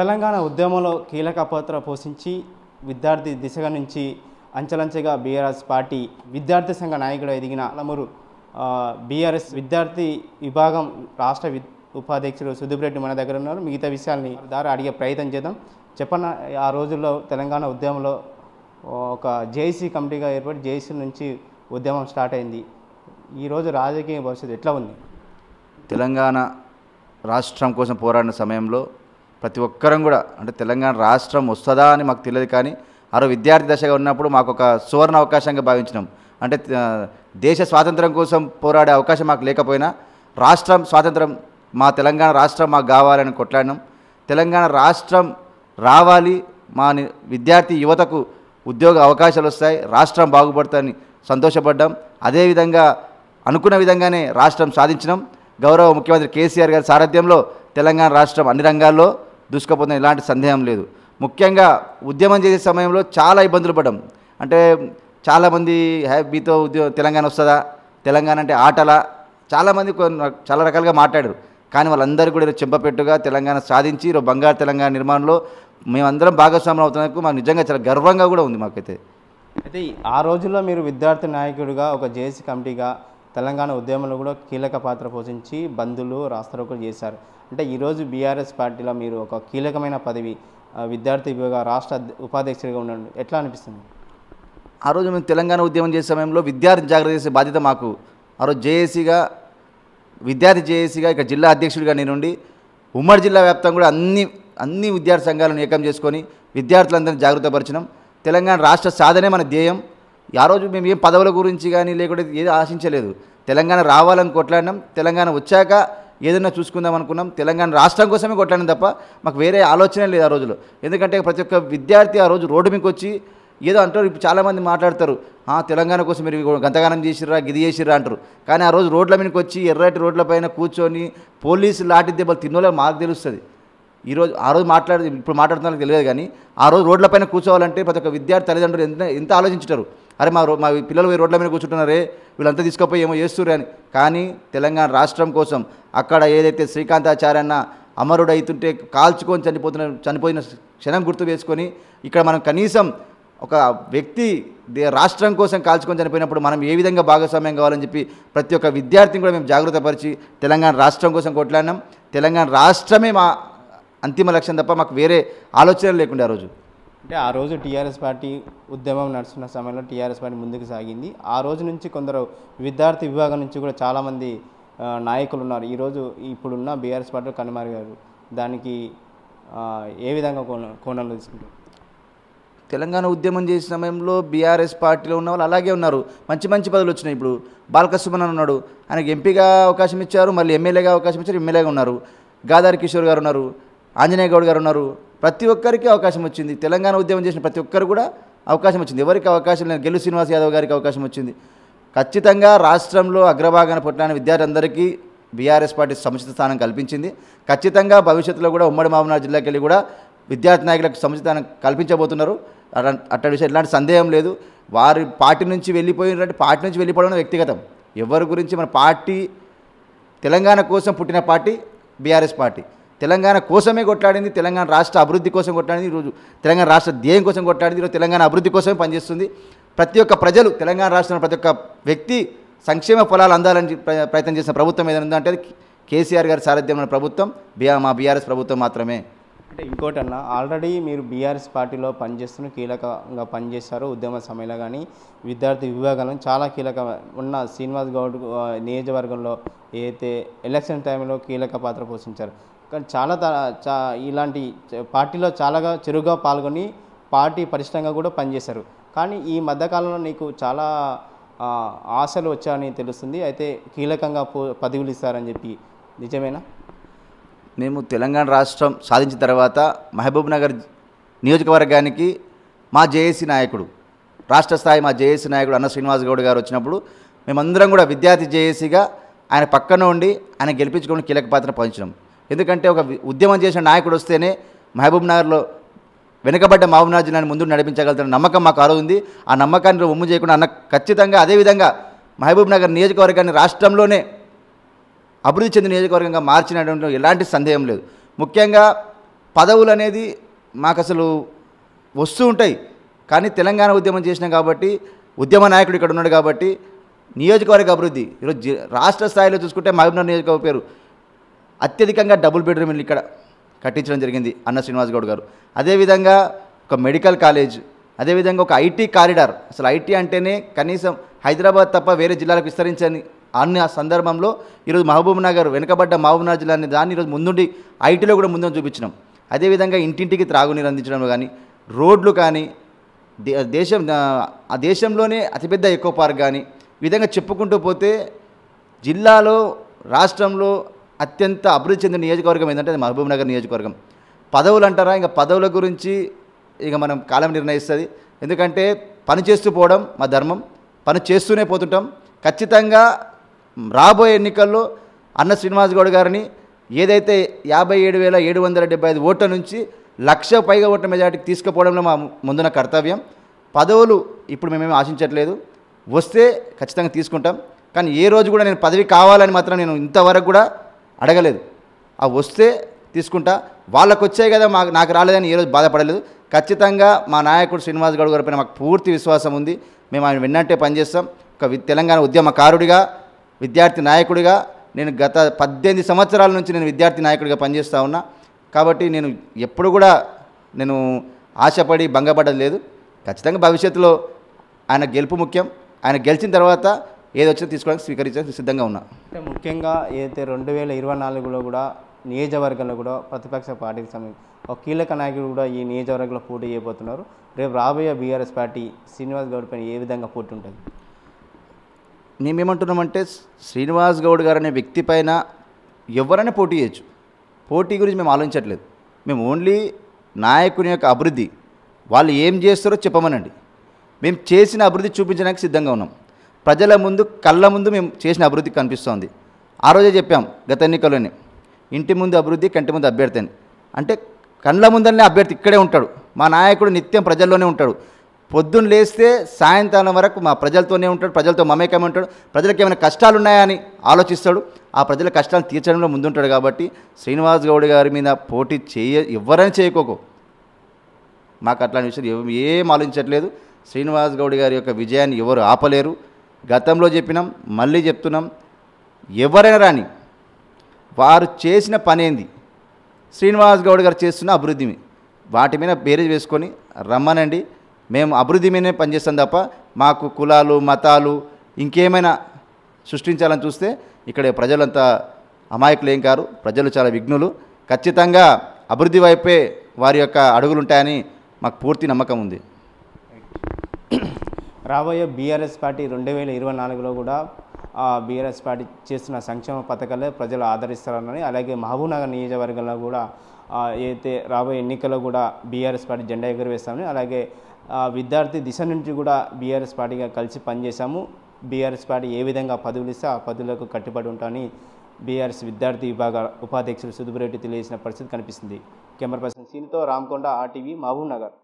తెలంగాణ ఉద్యమంలో కీలక పాత్ర పోషించి విద్యార్థి దిశగా నుంచి అంచలంచెగా బీఆర్ఎస్ పార్టీ విద్యార్థి సంఘ నాయకుడు ఎదిగిన అలమూరు బీఆర్ఎస్ విద్యార్థి విభాగం రాష్ట్ర ఉపాధ్యక్షుడు సుదీప్ రెడ్డి మన దగ్గర ఉన్నారు మిగతా విషయాల్ని దారి అడిగే ప్రయత్నం చేద్దాం చెప్పన్న ఆ రోజుల్లో తెలంగాణ ఉద్యమంలో ఒక జేసీ కమిటీగా ఏర్పడి జేఏసీ నుంచి ఉద్యమం స్టార్ట్ అయింది ఈరోజు రాజకీయ భవిష్యత్తు ఎట్లా ఉంది తెలంగాణ రాష్ట్రం కోసం పోరాడిన సమయంలో ప్రతి ఒక్కరం కూడా అంటే తెలంగాణ రాష్ట్రం వస్తుందా అని మాకు తెలియదు కానీ ఆరో విద్యార్థి దశగా ఉన్నప్పుడు మాకు ఒక సువర్ణ అవకాశంగా భావించినాం అంటే దేశ స్వాతంత్రం కోసం పోరాడే అవకాశం మాకు లేకపోయినా రాష్ట్రం స్వాతంత్రం మా తెలంగాణ రాష్ట్రం మాకు కావాలని కొట్లాడినాం తెలంగాణ రాష్ట్రం రావాలి మా విద్యార్థి యువతకు ఉద్యోగ అవకాశాలు వస్తాయి రాష్ట్రం బాగుపడతాయని సంతోషపడ్డాం అదేవిధంగా అనుకున్న విధంగానే రాష్ట్రం సాధించినాం గౌరవ ముఖ్యమంత్రి కేసీఆర్ గారి సారథ్యంలో తెలంగాణ రాష్ట్రం అన్ని రంగాల్లో దూసుకుపోతున్నాం ఇలాంటి సందేహం లేదు ముఖ్యంగా ఉద్యమం చేసే సమయంలో చాలా ఇబ్బందులు పడడం అంటే చాలామంది హ్యాపీతో ఉద్యో తెలంగాణ వస్తుందా తెలంగాణ అంటే ఆటలా చాలామంది చాలా రకాలుగా మాట్లాడారు కానీ వాళ్ళందరూ కూడా చెంపపెట్టుగా తెలంగాణ సాధించి ఈరోజు బంగారు తెలంగాణ నిర్మాణంలో మేమందరం భాగస్వాములు అవుతున్నందుకు మాకు నిజంగా చాలా గర్వంగా కూడా ఉంది మాకైతే అయితే ఆ రోజుల్లో మీరు విద్యార్థి నాయకుడిగా ఒక జేసీ కమిటీగా తెలంగాణ ఉద్యమంలో కూడా కీలక పాత్ర పోషించి బంధులు రాస్తారోకలు చేశారు అంటే ఈరోజు బీఆర్ఎస్ పార్టీలో మీరు ఒక కీలకమైన పదవి విద్యార్థి విభాగ రాష్ట్ర ఉపాధ్యక్షుడిగా ఉండండి ఎట్లా అనిపిస్తుంది ఆ రోజు మేము తెలంగాణ ఉద్యమం చేసే సమయంలో విద్యార్థి జాగ్రత్త చేసే బాధ్యత మాకు ఆ రోజు జేఏసీగా విద్యార్థి జేఏసీగా ఇక్కడ జిల్లా అధ్యక్షుడిగా నేనుండి ఉమ్మడి జిల్లా వ్యాప్తంగా కూడా అన్ని అన్ని విద్యార్థి సంఘాలను ఏకం చేసుకొని విద్యార్థులందరినీ జాగ్రత్తపరచడం తెలంగాణ రాష్ట్ర సాధనే మన ధ్యేయం ఆ రోజు మేము ఏం పదవుల గురించి కానీ లేకుంటే ఏది ఆశించలేదు తెలంగాణ రావాలని కొట్లాడినాం తెలంగాణ వచ్చాక ఏదైనా చూసుకుందాం అనుకున్నాం తెలంగాణ రాష్ట్రం కోసమే కొట్లాడిన తప్ప మాకు వేరే ఆలోచన లేదు ఆ రోజులో ఎందుకంటే ప్రతి ఒక్క విద్యార్థి ఆ రోజు రోడ్డు మీకు వచ్చి ఏదో అంటారు ఇప్పుడు చాలామంది మాట్లాడతారు తెలంగాణ కోసం మీరు గంతగానం చేసిర్రా గిది చేసిర్రా అంటారు కానీ ఆ రోజు రోడ్ల మీదకి వచ్చి ఎర్రటి రోడ్ల పైన కూర్చొని పోలీసు లాటి దెబ్బలు తిన్నోలే మాకు తెలుస్తుంది ఈరోజు ఆ రోజు మాట్లాడి ఇప్పుడు మాట్లాడుతున్నా తెలియదు కానీ ఆ రోజు రోడ్లపైన కూర్చోవాలంటే ప్రతి ఒక్క విద్యార్థి తల్లిదండ్రులు ఎంత ఎంత ఆలోచించారు అరే మా మా పిల్లలు పోయి రోడ్ల మీద కూర్చుంటున్నారే వీళ్ళంతా తీసుకుపోయి ఏమో చేస్తున్నారు అని కానీ తెలంగాణ రాష్ట్రం కోసం అక్కడ ఏదైతే శ్రీకాంతాచార్య అమరుడు అవుతుంటే కాల్చుకొని చనిపోతున్న చనిపోయిన క్షణం గుర్తు వేసుకొని ఇక్కడ మనం కనీసం ఒక వ్యక్తి రాష్ట్రం కోసం కాల్చుకొని చనిపోయినప్పుడు మనం ఏ విధంగా భాగస్వామ్యం కావాలని చెప్పి ప్రతి ఒక్క విద్యార్థిని కూడా మేము జాగ్రత్తపరిచి తెలంగాణ రాష్ట్రం కోసం కొట్లాడినాం తెలంగాణ రాష్ట్రమే మా అంతిమ లక్ష్యం తప్ప మాకు వేరే ఆలోచన లేకుండా ఆ రోజు అంటే ఆ రోజు టీఆర్ఎస్ పార్టీ ఉద్యమం నడుస్తున్న సమయంలో టీఆర్ఎస్ పార్టీ ముందుకు సాగింది ఆ రోజు నుంచి కొందరు విద్యార్థి విభాగం నుంచి కూడా చాలామంది నాయకులు ఉన్నారు ఈరోజు ఇప్పుడున్న బీఆర్ఎస్ పార్టీ గారు దానికి ఏ విధంగా కోణం కోణంలో తీసుకుంటారు తెలంగాణ ఉద్యమం చేసిన సమయంలో బీఆర్ఎస్ పార్టీలో ఉన్న వాళ్ళు అలాగే ఉన్నారు మంచి మంచి పదవులు వచ్చినాయి ఇప్పుడు బాలకృష్ణమన్ ఉన్నాడు ఆయనకు ఎంపీగా అవకాశం ఇచ్చారు మళ్ళీ ఎమ్మెల్యేగా అవకాశం ఇచ్చారు ఎమ్మెల్యేగా ఉన్నారు గాదారి కిషోర్ గారు ఉన్నారు ఆంజనేయ గౌడ్ గారు ఉన్నారు ప్రతి ఒక్కరికి అవకాశం వచ్చింది తెలంగాణ ఉద్యమం చేసిన ప్రతి ఒక్కరు కూడా అవకాశం వచ్చింది ఎవరికి అవకాశం లేదు గెలు శ్రీనివాస్ యాదవ్ గారికి అవకాశం వచ్చింది ఖచ్చితంగా రాష్ట్రంలో అగ్రభాగాన పుట్టిన విద్యార్థులందరికీ బీఆర్ఎస్ పార్టీ సముచిత స్థానం కల్పించింది ఖచ్చితంగా భవిష్యత్తులో కూడా ఉమ్మడి మహబూబ్నగర్ జిల్లాకి వెళ్ళి కూడా విద్యార్థి నాయకులకు సముచిత స్థానం కల్పించబోతున్నారు అట్ట విషయం ఎలాంటి సందేహం లేదు వారి పార్టీ నుంచి వెళ్ళిపోయినట్టు పార్టీ నుంచి వెళ్ళిపోవడం వ్యక్తిగతం ఎవరి గురించి మన పార్టీ తెలంగాణ కోసం పుట్టిన పార్టీ బీఆర్ఎస్ పార్టీ తెలంగాణ కోసమే కొట్లాడింది తెలంగాణ రాష్ట్ర అభివృద్ధి కోసం కొట్లాడింది ఈరోజు తెలంగాణ రాష్ట్ర ధ్యేయం కోసం కొట్లాడింది ఈరోజు తెలంగాణ అభివృద్ధి కోసమే పనిచేస్తుంది ప్రతి ఒక్క ప్రజలు తెలంగాణ రాష్ట్రంలో ప్రతి ఒక్క వ్యక్తి సంక్షేమ ఫలాలు అందాలని ప్రయత్నం చేసిన ప్రభుత్వం ఏదైనా ఉందంటే కేసీఆర్ గారి సారథ్యంలో ప్రభుత్వం బీఆర్ మా బీఆర్ఎస్ ప్రభుత్వం మాత్రమే అంటే ఇంకోటి అన్న ఆల్రెడీ మీరు బీఆర్ఎస్ పార్టీలో పనిచేస్తున్న కీలకంగా పనిచేశారు ఉద్యమ సమయంలో కానీ విద్యార్థి విభాగంలో చాలా కీలక ఉన్న శ్రీనివాస్ గౌడ్ నియోజకవర్గంలో అయితే ఎలక్షన్ టైంలో కీలక పాత్ర పోషించారు కానీ చాలా చా ఇలాంటి పార్టీలో చాలాగా చెరువుగా పాల్గొని పార్టీ పరిష్టంగా కూడా పనిచేశారు కానీ ఈ మధ్యకాలంలో నీకు చాలా ఆశలు వచ్చాయని తెలుస్తుంది అయితే కీలకంగా పదవులు ఇస్తారని చెప్పి నిజమేనా మేము తెలంగాణ రాష్ట్రం సాధించిన తర్వాత మహబూబ్ నగర్ నియోజకవర్గానికి మా జేఏసీ నాయకుడు రాష్ట్ర స్థాయి మా జేఏసీ నాయకుడు అన్న శ్రీనివాస్ గౌడ్ గారు వచ్చినప్పుడు మేమందరం కూడా విద్యార్థి జేఏసీగా ఆయన పక్కన ఉండి ఆయన గెలిపించుకోవడం కీలక పాత్ర పంచినాం ఎందుకంటే ఒక ఉద్యమం చేసిన నాయకుడు వస్తేనే మహబూబ్ నగర్లో వెనుకబడ్డ మహబూబ్నగర్ జిల్లాని ముందు నడిపించగలుగుతున్న నమ్మకం మాకు ఆరు ఉంది ఆ నమ్మకాన్ని ఉమ్ము చేయకుండా అన్న ఖచ్చితంగా అదేవిధంగా మహబూబ్ నగర్ నియోజకవర్గాన్ని రాష్ట్రంలోనే అభివృద్ధి చెందిన నియోజకవర్గంగా మార్చినటువంటి ఎలాంటి సందేహం లేదు ముఖ్యంగా పదవులు అనేది మాకు అసలు వస్తూ ఉంటాయి కానీ తెలంగాణ ఉద్యమం చేసినాం కాబట్టి ఉద్యమ నాయకుడు ఇక్కడ ఉన్నాడు కాబట్టి నియోజకవర్గ అభివృద్ధి ఈరోజు రాష్ట్ర స్థాయిలో చూసుకుంటే మహబూబ్నగర్ నియోజకవర్గ పేరు అత్యధికంగా డబుల్ బెడ్రూమ్ ఇల్లు ఇక్కడ కట్టించడం జరిగింది అన్న శ్రీనివాస్ గౌడ్ గారు అదేవిధంగా ఒక మెడికల్ కాలేజ్ అదేవిధంగా ఒక ఐటీ కారిడార్ అసలు ఐటీ అంటేనే కనీసం హైదరాబాద్ తప్ప వేరే జిల్లాలకు విస్తరించని అన్న సందర్భంలో ఈరోజు మహబూబ్ నగర్ వెనుకబడ్డ మహబూబ్ నగర్ జిల్లాని దాన్ని ఈరోజు ముందుండి ఐటీలో కూడా ముందు చూపించినాం అదేవిధంగా ఇంటింటికి త్రాగునీరు అందించడం కానీ రోడ్లు కానీ దేశం ఆ దేశంలోనే అతిపెద్ద ఎక్కువ పార్క్ కానీ విధంగా చెప్పుకుంటూ పోతే జిల్లాలో రాష్ట్రంలో అత్యంత అభివృద్ధి చెందిన నియోజకవర్గం ఏంటంటే అది మహబూబ్ నగర్ నియోజకవర్గం పదవులు అంటారా ఇంకా పదవుల గురించి ఇక మనం కాలం నిర్ణయిస్తుంది ఎందుకంటే పని చేస్తూ పోవడం మా ధర్మం పని చేస్తూనే పోతుంటాం ఖచ్చితంగా రాబోయే ఎన్నికల్లో అన్న శ్రీనివాస్ గౌడ్ గారిని ఏదైతే యాభై ఏడు వేల ఏడు వందల డెబ్బై ఐదు ఓట్ల నుంచి లక్ష పైగా ఓట్ల మెజార్టీకి తీసుకుపోవడంలో మా ముందున్న కర్తవ్యం పదవులు ఇప్పుడు మేమేమి ఆశించట్లేదు వస్తే ఖచ్చితంగా తీసుకుంటాం కానీ ఏ రోజు కూడా నేను పదవి కావాలని మాత్రం నేను ఇంతవరకు కూడా అడగలేదు అవి వస్తే తీసుకుంటా వాళ్ళకు వచ్చాయి కదా మాకు నాకు రాలేదని ఈరోజు బాధపడలేదు ఖచ్చితంగా మా నాయకుడు శ్రీనివాస్ గౌడ్ గారిపైన మాకు పూర్తి విశ్వాసం ఉంది మేము ఆయన విన్నట్టే పనిచేస్తాం ఒక తెలంగాణ ఉద్యమకారుడిగా విద్యార్థి నాయకుడిగా నేను గత పద్దెనిమిది సంవత్సరాల నుంచి నేను విద్యార్థి నాయకుడిగా పనిచేస్తూ ఉన్నా కాబట్టి నేను ఎప్పుడు కూడా నేను ఆశపడి భంగపడలేదు ఖచ్చితంగా భవిష్యత్తులో ఆయన గెలుపు ముఖ్యం ఆయన గెలిచిన తర్వాత ఏది వచ్చినా తీసుకోవడానికి స్వీకరించడానికి సిద్ధంగా ఉన్నా అంటే ముఖ్యంగా ఏదైతే రెండు వేల ఇరవై నాలుగులో కూడా నియోజకవర్గంలో కూడా ప్రతిపక్ష పార్టీకి సమయం ఒక కీలక నాయకుడు కూడా ఈ నియోజకవర్గంలో పోటీ చేయబోతున్నారు రేపు రాబోయే బీఆర్ఎస్ పార్టీ శ్రీనివాస్ గౌడ్ పైన ఏ విధంగా పోటీ ఉంటుంది మేమేమంటున్నామంటే శ్రీనివాస్ గౌడ్ గారు అనే వ్యక్తి పైన ఎవరైనా పోటీ చేయొచ్చు పోటీ గురించి మేము ఆలోచించట్లేదు మేము ఓన్లీ నాయకుని యొక్క అభివృద్ధి వాళ్ళు ఏం చేస్తారో చెప్పమనండి మేము చేసిన అభివృద్ధి చూపించడానికి సిద్ధంగా ఉన్నాం ప్రజల ముందు కళ్ళ ముందు మేము చేసిన అభివృద్ధి కనిపిస్తోంది ఆ రోజే చెప్పాం గత ఎన్నికల్లోనే ఇంటి ముందు అభివృద్ధి కంటి ముందు అభ్యర్థి అని అంటే కళ్ళ ముందనే అభ్యర్థి ఇక్కడే ఉంటాడు మా నాయకుడు నిత్యం ప్రజల్లోనే ఉంటాడు పొద్దున్న లేస్తే సాయంత్రం వరకు మా ప్రజలతోనే ఉంటాడు ప్రజలతో మమేకమే ఉంటాడు ప్రజలకు ఏమైనా కష్టాలు ఉన్నాయా అని ఆలోచిస్తాడు ఆ ప్రజల కష్టాలను తీర్చడంలో ముందుంటాడు కాబట్టి శ్రీనివాస్ గౌడ్ గారి మీద పోటీ చేయ ఎవరైనా చేయకోకు మాకు అట్లాంటి విషయాలు ఏం ఆలోచించట్లేదు శ్రీనివాస్ గౌడ్ గారి యొక్క విజయాన్ని ఎవరు ఆపలేరు గతంలో చెప్పినాం మళ్ళీ చెప్తున్నాం ఎవరైనా రాని వారు చేసిన పనేంది శ్రీనివాస్ గౌడ్ గారు చేస్తున్న అభివృద్ధి వాటి మీద పేరు వేసుకొని రమ్మనండి మేము అభివృద్ధి మీదనే పనిచేస్తాం తప్ప మాకు కులాలు మతాలు ఇంకేమైనా సృష్టించాలని చూస్తే ఇక్కడ ప్రజలంతా అమాయకులు ఏం కారు ప్రజలు చాలా విఘ్నులు ఖచ్చితంగా అభివృద్ధి వైపే వారి యొక్క అడుగులుంటాయని మాకు పూర్తి నమ్మకం ఉంది రాబోయే బీఆర్ఎస్ పార్టీ రెండు వేల ఇరవై నాలుగులో కూడా బీఆర్ఎస్ పార్టీ చేస్తున్న సంక్షేమ పథకాలే ప్రజలు ఆదరిస్తారని అలాగే మహబూబ్నగర్ నియోజకవర్గంలో కూడా అయితే రాబోయే ఎన్నికల్లో కూడా బీఆర్ఎస్ పార్టీ జెండా ఎగురవేస్తామని అలాగే విద్యార్థి దిశ నుంచి కూడా బీఆర్ఎస్ పార్టీగా కలిసి పనిచేశాము బీఆర్ఎస్ పార్టీ ఏ విధంగా పదవులు ఇస్తే ఆ పదవులకు కట్టుబడి ఉంటామని బీఆర్ఎస్ విద్యార్థి విభాగ ఉపాధ్యక్షులు సుదుబురెడ్డి తెలియజేసిన పరిస్థితి కనిపిస్తుంది కెమెరా పర్సన్ సీనితో రామకొండ ఆర్టీవీ మహబూబ్నగర్